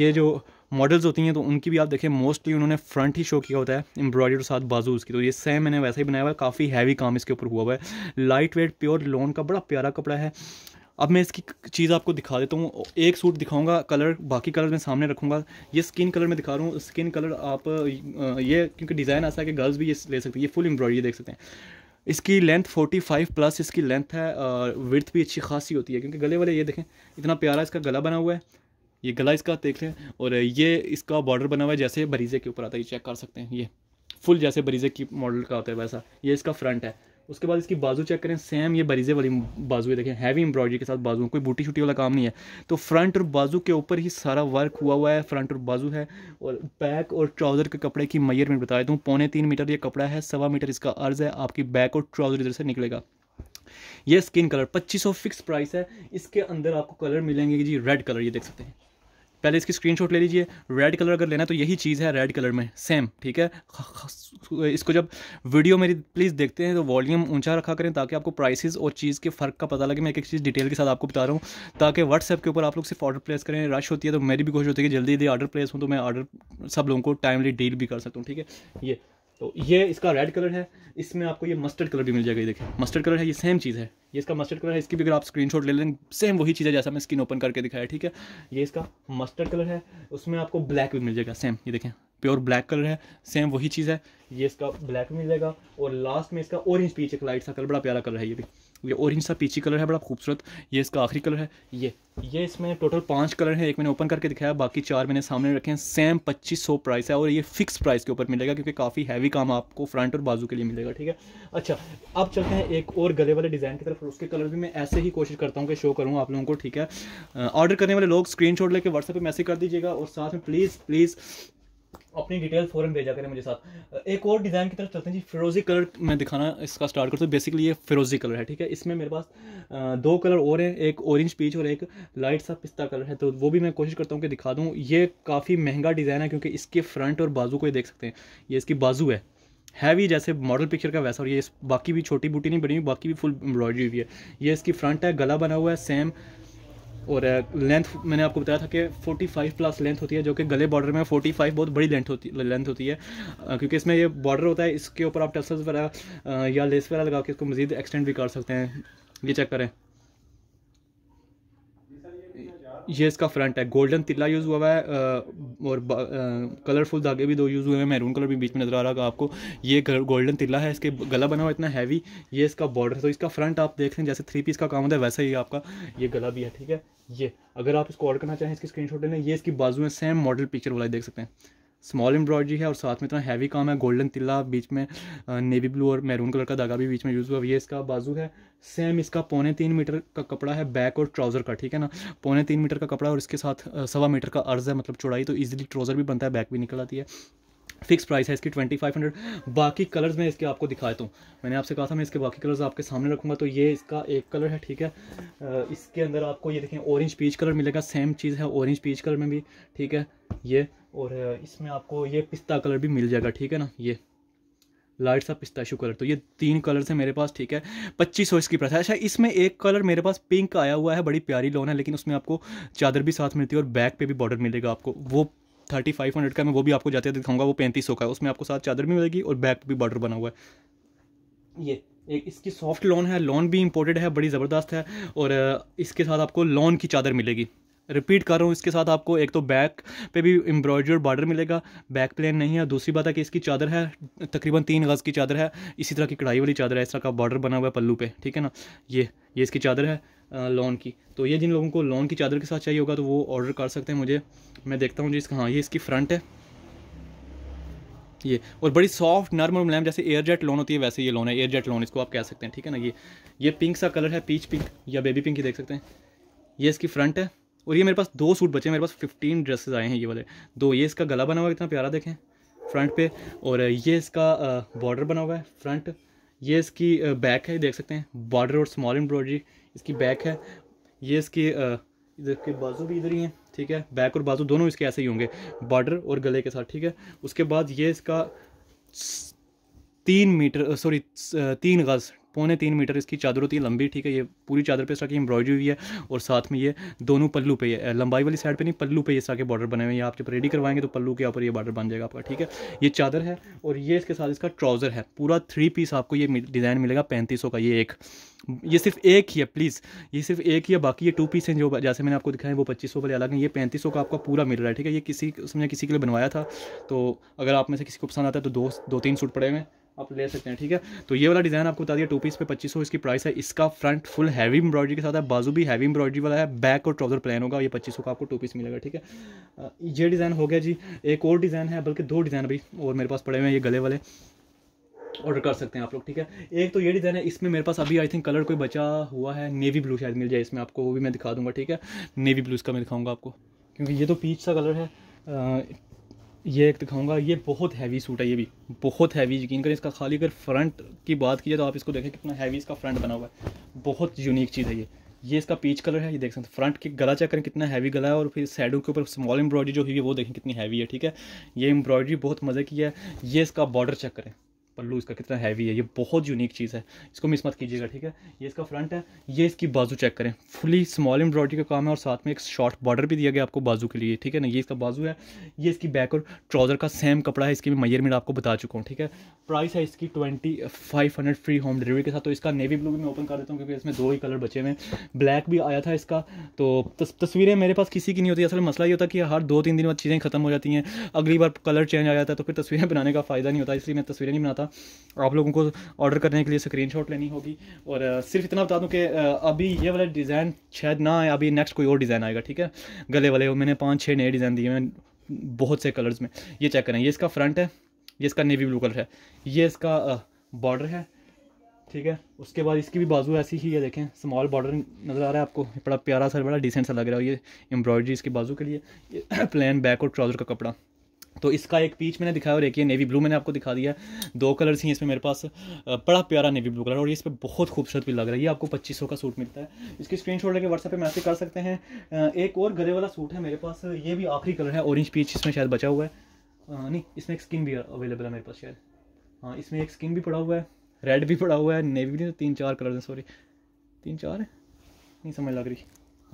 ये जो मॉडल्स होती हैं तो उनकी भी आप देखें मोस्टली उन्होंने फ्रंट ही शो किया होता है एम्ब्रॉयडरी के साथ बाजू उसकी तो ये सेम मैंने वैसे ही बनाया हुआ है काफ़ी हैवी काम इसके ऊपर हुआ हुआ है लाइट वेट प्योर लोन का बड़ा प्यारा कपड़ा है अब मैं इसकी चीज़ आपको दिखा देता हूँ एक सूट दिखाऊंगा कलर बाकी कलर मैं सामने रखूँगा ये स्किन कलर में दिखा रहा हूँ स्किन कलर आप ये क्योंकि डिज़ाइन ऐसा है कि गर्ल्स भी ये ले सकते हैं ये फुल एम्ब्रॉयडरी देख सकते हैं इसकी लेंथ 45 प्लस इसकी लेंथ है विर्थ भी अच्छी खासी होती है क्योंकि गले वाले ये देखें इतना प्यारा इसका गला बना हुआ है ये गला इसका देख लें और ये इसका बॉर्डर बना हुआ है जैसे बरीजे के ऊपर आता है ये चेक कर सकते हैं ये फुल जैसे बरीजे की मॉडल का होता है वैसा ये इसका फ्रंट है उसके बाद इसकी बाजू चेक करें सेम ये बरीजे वाली बाजू है देखें हैवी एम्ब्रॉयडरी के साथ बाजू कोई बूटी छूटी वाला काम नहीं है तो फ्रंट और बाजू के ऊपर ही सारा वर्क हुआ हुआ है फ्रंट और बाजू है और बैक और ट्राउज़र के कपड़े की मैयर में बता दूँ पौने तीन मीटर ये कपड़ा है सवा मीटर इसका अर्ज है आपकी बैक और ट्राउज़र इधर से निकलेगा ये स्किन कलर सौ फिक्स प्राइस है इसके अंदर आपको कलर मिलेंगे जी रेड कलर ये देख सकते हैं पहले इसकी स्क्रीनशॉट ले लीजिए रेड कलर अगर लेना है तो यही चीज़ है रेड कलर में सेम ठीक है इसको जब वीडियो मेरी प्लीज़ देखते हैं तो वॉल्यूम ऊंचा रखा करें ताकि आपको प्राइसेस और चीज़ के फ़र्क का पता लगे मैं एक एक चीज़ डिटेल के साथ आपको बता रहा हूँ ताकि व्हाट्सएप के ऊपर आप लोग सिर्फ ऑर्डर प्लेस करें रश होती है तो मेरी भी कोशिश होती है कि जल्दी जल्दी ऑर्डर प्लेस हूँ तो मैं ऑर्डर सब लोगों को टाइमली डील भी कर सकता हूँ ठीक है ये तो ये इसका रेड कलर है इसमें आपको ये मस्टर्ड कलर भी मिल जाएगा ये देखें मस्टर्ड कलर है ये सेम चीज़ है ये इसका मस्टर्ड कलर है इसकी भी अगर आप स्क्रीनशॉट ले लें सेम वही चीज़ है जैसा मैं स्किन ओपन करके दिखाया ठीक है ये इसका मस्टर्ड कलर है उसमें आपको ब्लैक भी मिल जाएगा सेम ये देखें प्योर ब्लैक कलर है सेम वही चीज़ है ये इसका ब्लैक मिल जाएगा और लास्ट में इसका ऑरेंज पीच एक लाइट सा कलर बड़ा प्यारा कलर है ये भी ये ऑरेंज सा पीछे कलर है बड़ा खूबसूरत ये इसका आखिरी कलर है ये ये इसमें टोटल पाँच कलर हैं एक मैंने ओपन करके दिखाया बाकी चार मैंने सामने रखे हैं सेम पच्चीस सौ प्राइस है और ये फिक्स प्राइस के ऊपर मिलेगा क्योंकि काफ़ी हैवी काम आपको फ्रंट और बाजू के लिए मिलेगा ठीक है अच्छा अब चलते हैं एक और गले वाले डिज़ाइन की तरफ उसके कलर भी मैं ऐसे ही कोशिश करता हूँ कि शो करूँ आप लोगों को ठीक है ऑर्डर करने वाले लोग स्क्रीन लेके व्हाट्सएप पर मैसेज कर दीजिएगा और साथ में प्लीज़ प्लीज़ अपनी डिटेल फॉरन भेजा करें मुझे साथ एक और डिज़ाइन की तरफ चलते हैं जी फिरोज़ी कलर मैं दिखाना इसका स्टार्ट करता हूँ बेसिकली ये फिरोज़ी कलर है ठीक है इसमें मेरे पास दो कलर और हैं एक ऑरेंज पीच और एक लाइट सा पिस्ता कलर है तो वो भी मैं कोशिश करता हूँ कि दिखा दूँ ये काफ़ी महंगा डिज़ाइन है क्योंकि इसके फ्रंट और बाजू को ये देख सकते हैं ये इसकी बाजू है हैवी जैसे मॉडल पिक्चर का वैसा और ये बाकी भी छोटी बूटी नहीं बनी हुई बाकी भी फुल एम्ब्रॉयडरी हुई है ये इसकी फ्रंट है गला बना हुआ है सेम और लेंथ मैंने आपको बताया था कि 45 प्लस लेंथ होती है जो कि गले बॉर्डर में 45 बहुत बड़ी लेंथ होती लेंथ होती है क्योंकि इसमें ये बॉर्डर होता है इसके ऊपर आप टसल्स वगैरह या लेस वगैरह लगा के इसको मज़ीद एक्सटेंड भी कर सकते हैं ये चेक करें ये इसका फ्रंट है गोल्डन तिल्ला यूज़ हुआ है और कलरफुल धागे भी दो यूज़ हुए हैं मैरून कलर भी बीच में नज़र आ रहा है आपको ये गोल्डन तिल्ला है इसके गला बना हुआ इतना हैवी ये इसका बॉर्डर है तो इसका फ्रंट आप देख रहे हैं जैसे थ्री पीस का काम होता है वैसा ही आपका ये गला भी है ठीक है ये अगर आप इसको ऑर्डर करना चाहें इसकी शॉट लेना ये इसकी बाजू में सेम मॉडल पिक्चर वाला देख सकते हैं स्मॉल एम्ब्रॉयडरी है और साथ में इतना हैवी काम है गोल्डन तिल्ला बीच में नेवी ब्लू और मैरून कलर का धागा भी बीच में यूज़ हुआ ये इसका बाजू है सेम इसका पौने तीन मीटर का कपड़ा है बैक और ट्राउज़र का ठीक है ना पौने तीन मीटर का कपड़ा और इसके साथ सवा मीटर का अर्ज़ है मतलब चौड़ाई तो ईजिली ट्राउज़र भी बनता है बैक भी निकल आती है फिक्स प्राइस है इसकी ट्वेंटी फाइव हंड्रेड बाकी कलर्स मैं इसके आपको दिखा देता हूँ मैंने आपसे कहा था मैं इसके बाकी कलर्स आपके सामने रखूँगा तो ये इसका एक कलर है ठीक है इसके अंदर आपको ये देखें ऑरेंज पीच कलर मिलेगा सेम चीज़ है ऑरेंज पीच कलर में भी ठीक है ये और इसमें आपको ये पिस्ता कलर भी मिल जाएगा ठीक है ना ये लाइट सा पिस्ता शू कलर तो ये तीन कलर से मेरे पास ठीक है पच्चीस सौ इसकी प्राइस है अच्छा इसमें एक कलर मेरे पास पिंक आया हुआ है बड़ी प्यारी लोन है लेकिन उसमें आपको चादर भी साथ मिलती है और बैक पे भी बॉर्डर मिलेगा आपको वो थर्टी फाइव हंड्रेड का मैं वो भी आपको जाते दिखाऊंगा वो पैंतीस सौ का है उसमें आपको साथ चादर भी मिलेगी और बैक पर भी बॉर्डर बना हुआ है ये एक इसकी सॉफ्ट लॉन है लॉन भी इम्पोर्टेड है बड़ी ज़बरदस्त है और इसके साथ आपको लॉन की चादर मिलेगी रिपीट कर रहा हूँ इसके साथ आपको एक तो बैक पे भी एम्ब्रॉयडर बॉर्डर मिलेगा बैक प्लेन नहीं है दूसरी बात है कि इसकी चादर है तकरीबन तीन गज़ की चादर है इसी तरह की कढ़ाई वाली चादर है इस तरह का बॉर्डर बना हुआ है पल्लू पे ठीक है ना ये ये इसकी चादर है लॉन की तो ये जिन लोगों को लॉन की चादर के साथ चाहिए होगा तो वो ऑर्डर कर सकते हैं मुझे मैं देखता हूँ जी इसका हाँ ये इसकी फ्रंट है ये और बड़ी सॉफ्ट नॉर्मल और मुलायम जैसे एयर जेट लोन होती है वैसे ये लोन है एयर जेट लोन इसको आप कह सकते हैं ठीक है ना ये ये पिंक सा कलर है पीच पिंक या बेबी पिंक ही देख सकते हैं ये इसकी फ्रंट है और ये मेरे पास दो सूट बचे हैं मेरे पास फिफ्टीन ड्रेसेस आए हैं ये वाले दो ये इसका गला बना हुआ है इतना प्यारा देखें फ्रंट पे और ये इसका बॉर्डर बना हुआ है फ्रंट ये इसकी बैक है देख सकते हैं बॉर्डर और स्मॉल एम्ब्रॉयडरी इसकी बैक है ये इसकी इधर के बाजू भी इधर ही हैं ठीक है बैक और बाजू दोनों इसके ऐसे ही होंगे बॉर्डर और गले के साथ ठीक है उसके बाद ये इसका तीन मीटर सॉरी तीन गज़ पौने तीन मीटर इसकी चादर होती है लंबी ठीक है ये पूरी चादर पे इस तरह की एम्ब्रॉयडरी हुई है और साथ में ये दोनों पल्लू पे लंबाई वाली साइड पे नहीं पल्लू पे ये इस तरह के बॉर्डर बने हुए हैं आप जब रेडी करवाएंगे तो पल्लू के ऊपर ये बॉर्डर बन जाएगा आपका ठीक है ये चादर है और ये इसके साथ इसका ट्राउज़र है पूरा थ्री पीस आपको ये डिज़ाइन मिलेगा पैंतीस का ये एक ये सिर्फ एक ही है प्लीज़ ये सिर्फ एक ही है बाकी ये टू पीस हैं जो जैसे मैंने आपको दिखाया है वो पच्चीस सौ वाले अलग हैं ये पैंतीस का आपका पूरा मिल रहा है ठीक है ये किसी उसने किसी के लिए बनवाया था तो अगर आप में से किसी को पसंद आता है तो दो दो तीन सूट पड़े हुए हैं आप ले सकते हैं ठीक है तो ये वाला डिज़ाइन आपको बता दिया टू पीस पे पच्चीस सौ इसकी प्राइस है इसका फ्रंट फुल हैवी एम्ब्रॉयडरी के साथ है बाजू भी हैवी एम्ब्रॉयडरी वाला है बैक और ट्राउजर प्लान होगा ये पच्चीस का आपको टू पीस मिलेगा ठीक है ये डिज़ाइन हो गया जी एक और डिज़ाइन है बल्कि दो डिज़ाइन अभी और मेरे पास पड़े हुए हैं ये गले वाले ऑर्डर कर सकते हैं आप लोग ठीक है एक तो ये डिज़ाइन है इसमें मेरे पास अभी आई थिंक कलर कोई बचा हुआ है नेवी ब्लू शायद मिल जाए इसमें आपको वो भी मैं दिखा दूंगा ठीक है नेवी ब्लू इसका मैं दिखाऊंगा आपको क्योंकि ये तो पीच सा कलर है ये एक दिखाऊंगा ये बहुत हैवी सूट है ये भी बहुत हैवी यकीन करें इसका खाली अगर फ्रंट की बात की जाए तो आप इसको देखें कितना हैवी इसका फ्रंट बना हुआ है बहुत यूनिक चीज़ है ये ये इसका पीच कलर है ये देख सकते हैं फ्रंट के गला चेक करें कितना हैवी गला है और फिर साइडों के ऊपर स्मॉल एम्ब्रॉयडरी जो हुई है वो देखें कितनी हैवी है ठीक है ये एम्ब्रॉयडरी बहुत मज़े की है ये इसका बॉर्डर चेक करें पल्लू इसका कितना हैवी है ये बहुत यूनिक चीज़ है इसको मिस मत कीजिएगा ठीक है ये इसका फ्रंट है ये इसकी बाजू चेक करें फुली स्मॉल एम्ब्रॉयडरी का काम है और साथ में एक शॉर्ट बॉर्डर भी दिया गया आपको बाजू के लिए ठीक है ना ये इसका बाजू है ये इसकी बैक और ट्राउज़र का सेम कपड़ा है इसकी मैं मैयरमेंट आपको बता चुका हूँ ठीक है प्राइस है इसकी twenty five hundred free home delivery के साथ तो इसका नेवी ब्लू भी मैं ओपन कर देता हूँ क्योंकि इसमें दो ही कलर बचे हुए हैं ब्लैक भी आया था इसका तो तस्वीरें मेरे पास किसी की नहीं होती असल मसला ये होता है कि हर दो तीन दिन बाद चीज़ें खत्म हो जाती हैं अगली बार कलर चेंज आ जाता है तो फिर तस्वीरें बनाने का फ़ायदा नहीं होता इसलिए मैं तस्वीरें नहीं बनाता होगा और आप लोगों को ऑर्डर करने के लिए शॉट लेनी होगी और सिर्फ इतना बता दूं कि अभी ये वाला डिज़ाइन शायद ना आए अभी नेक्स्ट कोई और डिज़ाइन आएगा ठीक है गले वाले मैंने पाँच छः नए डिज़ाइन दिए हैं बहुत से कलर्स में ये चेक करें ये इसका फ्रंट है ये इसका नेवी ब्लू कलर है ये इसका बॉर्डर है ठीक है उसके बाद इसकी भी बाजू ऐसी ही है देखें स्मॉल बॉर्डर नज़र आ रहा है आपको बड़ा प्यारा सा बड़ा डिसेंट सा लग रहा है ये एम्ब्रॉयडरी इसकी बाजू के लिए प्लेन बैक और ट्राउज़र का कपड़ा तो इसका एक पीच मैंने दिखाया और एक ये नेवी ब्लू मैंने आपको दिखा दिया दो कलर्स ही इसमें मेरे पास बड़ा प्यारा नेवी ब्लू कलर और ये इस पर बहुत खूबसूरत भी लग रहा है ये आपको पच्चीस का सूट मिलता है इसकी स्क्रीन शॉट लेके व्हाट्सएप पे मैसेज कर सकते हैं एक और गले वाला सूट है मेरे पास ये भी आखिरी कलर है ऑरेंज पीच इसमें शायद बचा हुआ है नहीं इसमें एक स्किन भी अवेलेबल है मेरे पास शायद हाँ इसमें एक स्किन भी पड़ा हुआ है रेड भी पड़ा हुआ है नेवी भी तीन चार कलर हैं सॉरी तीन चार है नहीं समझ लग रही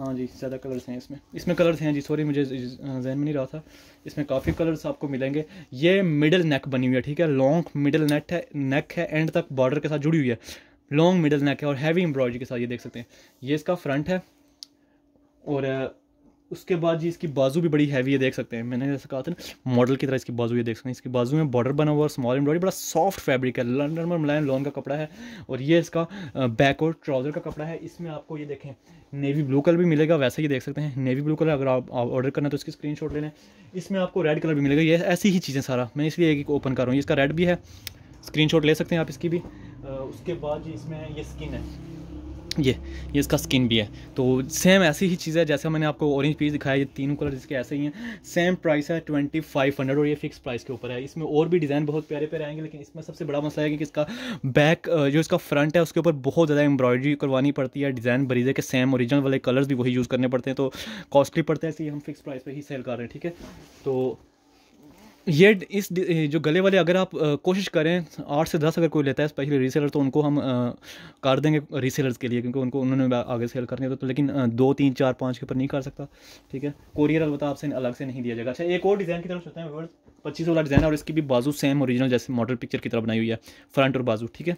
हाँ जी ज़्यादा कलर्स हैं इसमें इसमें कलर्स हैं जी सॉरी मुझे हाँ, जहन में नहीं रहा था इसमें काफ़ी कलर्स आपको मिलेंगे ये मिडल नेक बनी हुई है ठीक है लॉन्ग मिडल नेक है नेक है एंड तक बॉर्डर के साथ जुड़ी हुई है लॉन्ग मिडल नेक है और हैवी एम्ब्रॉयडरी के साथ ये देख सकते हैं ये इसका फ्रंट है और उसके बाद जी इसकी बाजू भी बड़ी हैवी है देख सकते हैं मैंने जैसे कहा था ना मॉडल की तरह इसकी बाजू ये देख सकते हैं इसकी बाजू में बॉर्डर बना हुआ और स्मॉल एम्ब्रॉयडरी बड़ा सॉफ्ट फैब्रिक है लंडन में मुलायम लॉन का कपड़ा है और ये इसका बैक और ट्राउज़र का कपड़ा है इसमें आपको ये देखें नेवी ब्लू कलर भी मिलेगा वैसे ही देख सकते हैं नेवी ब्लू कलर अगर आप ऑर्डर करना तो इसकी स्क्रीन शॉट लेना इसमें आपको रेड कलर भी मिलेगा ये ऐसी ही चीज़ें सारा मैं इसलिए एक ओपन कर रहा हूँ इसका रेड भी है स्क्रीन ले सकते हैं आप इसकी भी उसके बाद जी इसमें ये स्किन है ये ये इसका स्किन भी है तो सेम ऐसी ही चीज़ है जैसे मैंने आपको ऑरेंज पीस दिखाया ये तीनों कलर इसके ऐसे ही हैं सेम प्राइस है ट्वेंटी फाइव हंड्रेड और ये फिक्स प्राइस के ऊपर है इसमें और भी डिज़ाइन बहुत प्यारे प्यारे आएंगे लेकिन इसमें सबसे बड़ा मसला है कि इसका बैक जो इसका फ्रंट है उसके ऊपर बहुत ज़्यादा एम्ब्रॉयडरी करवानी पड़ती है डिज़ाइन बरीजे के सेम औरिजिनल वाले कलर्स भी वही यूज़ करने पड़ते हैं तो कॉस्टली पड़ता है इसलिए हम फिक्स प्राइस पर ही सेल कर रहे हैं ठीक है तो ये इस जो गले वाले अगर आप कोशिश करें आठ से दस अगर कोई लेता है स्पेशली रीसेलर तो उनको हम कर देंगे रीसेलर्स के लिए क्योंकि उनको उन्होंने आगे सेल करने तो, तो लेकिन दो तीन चार पाँच के ऊपर नहीं कर सकता ठीक है कोरियर अलबत्ता आपसे अलग से नहीं दिया जाएगा अच्छा एक और डिज़ाइन की तरफ सोचते हैं पच्चीस वाला डिज़ाइन है और इसकी भी बाजू सेम औरिजिनल जैसे मॉडल पिक्चर की तरह बनाई हुई है फ्रंट और बाजू ठीक है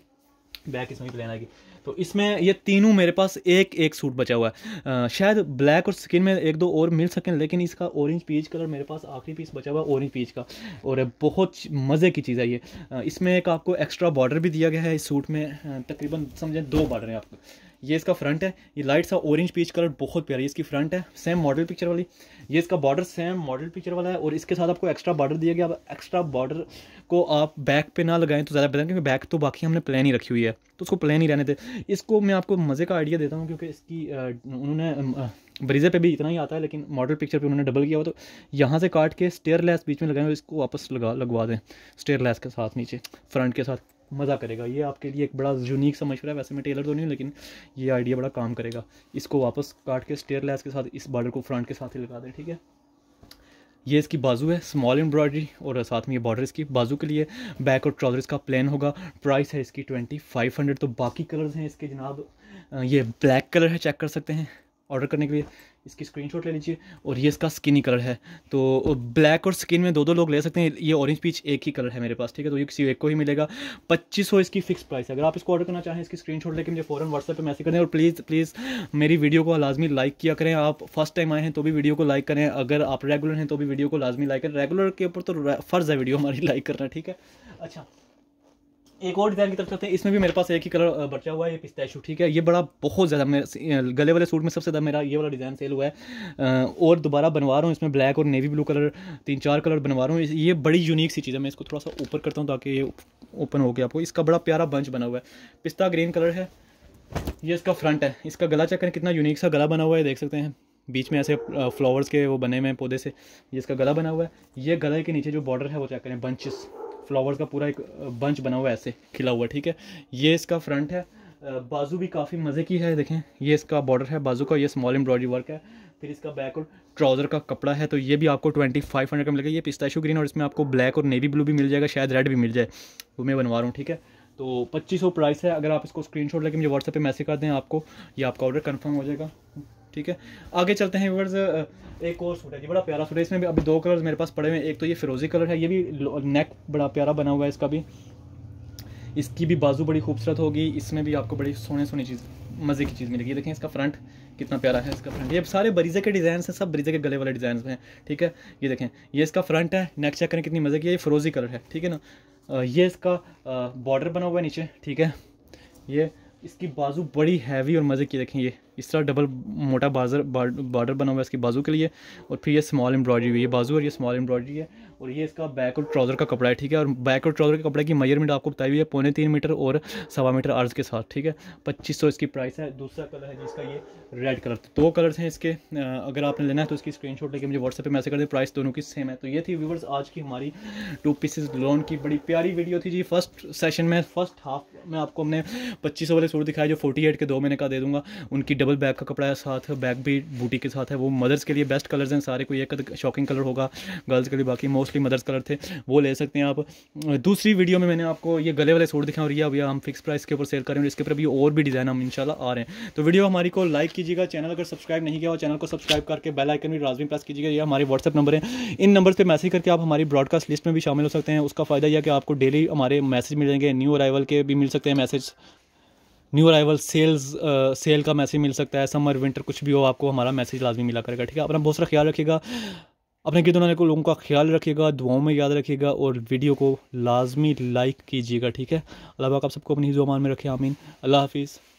बैक इसमें भी प्लेन आएगी तो इसमें ये तीनों मेरे पास एक एक सूट बचा हुआ है शायद ब्लैक और स्किन में एक दो और मिल सकें लेकिन इसका ऑरेंज पीच कलर मेरे पास आखिरी पीस बचा हुआ है ऑरेंज पीच का और बहुत मज़े की चीज़ है ये इसमें एक आपको एक्स्ट्रा बॉर्डर भी दिया गया है इस सूट में तकरीबन समझें दो बॉर्डर हैं आपको ये इसका फ्रंट है ये लाइट सा ऑरेंज पीच कलर बहुत प्यारा है इसकी फ्रंट है सेम मॉडल पिक्चर वाली ये इसका बॉर्डर सेम मॉडल पिक्चर वाला है और इसके साथ आपको एक्स्ट्रा बॉर्डर दिया गया अब एक्स्ट्रा बॉर्डर को आप बैक पे ना लगाएं तो ज़्यादा बेहतर क्योंकि बैक तो बाकी हमने प्लान ही रखी हुई है तो उसको प्लान ही रहने दे इसको मैं आपको मज़े का आइडिया देता हूँ क्योंकि इसकी उन्होंने ब्रीजे पे भी इतना ही आता है लेकिन मॉडल पिक्चर पे उन्होंने डबल किया हुआ तो यहाँ से काट के स्टेयर लैस बीच में लगाए इसको वापस लगा लगवा दें स्टेयर के साथ नीचे फ्रंट के साथ मज़ा करेगा ये आपके लिए एक बड़ा यूनिक सा मशवरा है वैसे मैं टेलर तो नहीं हूँ लेकिन ये आइडिया बड़ा काम करेगा इसको वापस काट के स्टेयर लैस के साथ इस बॉर्डर को फ्रंट के साथ ही लगा दें ठीक है ये इसकी बाजू है स्मॉल एम्ब्रॉयडरी और साथ में ये बॉर्डर इसकी बाजू के लिए बैक और ट्राउजर्स का प्लान होगा प्राइस है इसकी ट्वेंटी फाइव हंड्रेड तो बाकी कलर्स हैं इसके जनाब ये ब्लैक कलर है चेक कर सकते हैं ऑर्डर करने के लिए इसकी स्क्रीनशॉट ले लीजिए और ये इसका स्किनी कलर है तो ब्लैक और स्किन में दो दो लोग ले सकते हैं ये ऑरेंज पीच एक ही कलर है मेरे पास ठीक है तो ये किसी एक को ही मिलेगा पच्चीस सौ इसकी फिक्स प्राइस है अगर आप इसको ऑर्डर करना चाहें इसकी स्क्रीनशॉट लेके मुझे फ़ौरन व्हाट्सएप पर मैसेज करें और प्लीज़ प्लीज़ मेरी वीडियो को लाजमी लाइक किया करें आप फर्स्ट टाइम आए हैं तो भी वीडियो को लाइक करें अगर आप रेगुलर हैं तो भी वीडियो को लाजमी लाइक करें रेगुलर के ऊपर तो फ़र्ज़ है वीडियो हमारी लाइक करना ठीक है अच्छा एक और डिज़ाइन की तरफ चलते हैं इसमें भी मेरे पास एक ही कलर बचा हुआ है ये पिस्ताशू ठीक है ये बड़ा बहुत ज़्यादा मेरे गले वाले सूट में सबसे ज़्यादा मेरा ये वाला डिज़ाइन सेल हुआ है और दोबारा बनवा रहा हूँ इसमें ब्लैक और नेवी ब्लू कलर तीन चार कलर बनवा रहा हूँ ये बड़ी यूनिक सी चीज़ है मैं इसको थोड़ा सा ऊपर करता हूँ ताकि ये ओपन हो गया आपको इसका बड़ा प्यारा बंच बना हुआ है पिस्ता ग्रीन कलर है ये इसका फ्रंट है इसका गला चेक करें कितना यूनिक सा गला बना हुआ है देख सकते हैं बीच में ऐसे फ्लावर्स के वो बने हुए हैं पौधे से ये इसका गला बना हुआ है ये गले के नीचे जो बॉर्डर है वो चेक करें बंचेस फ्लावर्स का पूरा एक बंच बना हुआ है ऐसे खिला हुआ ठीक है ये इसका फ्रंट है बाजू भी काफ़ी मज़े की है देखें ये इसका बॉर्डर है बाजू का ये स्मॉल एम्ब्रॉयडरी वर्क है फिर इसका बैक और ट्राउज़र का कपड़ा है तो ये भी आपको ट्वेंटी फाइव हंड्रेड का मिलेगा ये पिस्ताशू ग्रीन और इसमें आपको ब्लैक और नेवी ब्लू भी मिल जाएगा शायद रेड भी मिल जाए वो मैं बनवा रहा हूँ ठीक है तो पच्चीस सौ प्राइस है अगर आप इसको स्क्रीनशॉट लेके मुझे व्हाट्सएप पे मैसेज कर दें आपको ये आपका ऑर्डर कंफर्म हो जाएगा ठीक है आगे चलते हैं व्यवर्स एक और सूट है जी बड़ा प्यारा सूट है इसमें भी अभी दो कलर मेरे पास पड़े हुए हैं एक तो ये फिरोजी कलर है ये भी नेक बड़ा प्यारा बना हुआ है इसका भी इसकी भी बाजू बड़ी खूबसूरत होगी इसमें भी आपको बड़ी सोने सोनी चीज़ मज़े की चीज़ मिलेगी देखें इसका फ्रंट कितना प्यारा है इसका फ्रंट ये सारे बरीजे के डिज़ाइन हैं सब बरीजे के गले वाले डिज़ाइन हैं ठीक है ये देखें ये इसका फ्रंट है नेक चेक करें कितनी मज़े की ये फिरोजी कलर है ठीक है ना ये इसका बॉर्डर बना हुआ है नीचे ठीक है ये इसकी बाजू बड़ी हैवी और मज़े की देखें ये इस तरह डबल मोटा बाजर बॉर्डर बना हुआ है इसके बाजू के लिए और फिर ये स्मॉल एम्ब्रॉयडरी हुई है बाजू और ये स्मॉल एम्ब्रॉयडरी है और ये इसका बैक और ट्राउज़र का कपड़ा है ठीक है और बैक और ट्राउज़र के कपड़े की मेजरमेंट आपको बताई हुई है पौने तीन मीटर और सवा मीटर अर्ज के साथ ठीक है पच्चीस सौ इसकी प्राइस है दूसरा कलर है जिसका ये रेड कलर तो दो कलर्स हैं इसके अगर आपने लेना है तो इसकी स्क्रीन लेके मुझे व्हाट्सएप पर मैसेज कर दे प्राइस दोनों की सेम है तो ये थी व्यूवर्स आज की हमारी टू पीसेज लोन की बड़ी प्यारी वीडियो थी जी फर्स्ट सेशन में फर्स्ट हाफ में आपको हमने पच्चीस वाले सूट दिखाया जो फोर्टी के दो महीने का दे दूंगा उनकी डबल बैग का कपड़ा है साथ बैग भी बूटी के साथ है वो मदर्स के लिए बेस्ट कलर्स हैं सारे कोई एक शॉकिंग कलर होगा गर्ल्स के लिए बाकी मोस्टली मदर्स कलर थे वो ले सकते हैं आप दूसरी वीडियो में मैंने आपको ये गले वाले सूट दिखाया और ये अभी हम फिक्स प्राइस के ऊपर सेल करें और इसके ऊपर भी और भी डिज़ाइन हम इनशाला आ रहे हैं तो वीडियो हमारी को लाइक कीजिएगा चैनल अगर सब्सक्राइब नहीं किया और चैनल को सब्सक्राइब करके बेल आइकन भी राजमी प्रेस कीजिएगा ये हमारे व्हाट्सअप नंबर है इन नंबर पर मैसेज करके आप हमारी ब्रॉडकास्ट लिस्ट में भी शामिल हो सकते हैं उसका फ़ायदा यह कि आपको डेली हमारे मैसेज मिलेंगे न्यू अराइवल के भी मिल सकते हैं message new arrival sales sale का मैसेज मिल सकता है समर विंटर कुछ भी हो आपको हमारा मैसेज लाजमी मिला करेगा ठीक है अपना बहुत सारा ख्याल रखिएगा अपने गिरदोनाने को लोगों का ख्याल रखिएगा दुआओं में याद रखिएगा और वीडियो को लाजमी लाइक कीजिएगा ठीक है अल्लाह पाक आप सबको अपनी जुबान में रखें आमीन अल्लाह हाफिज़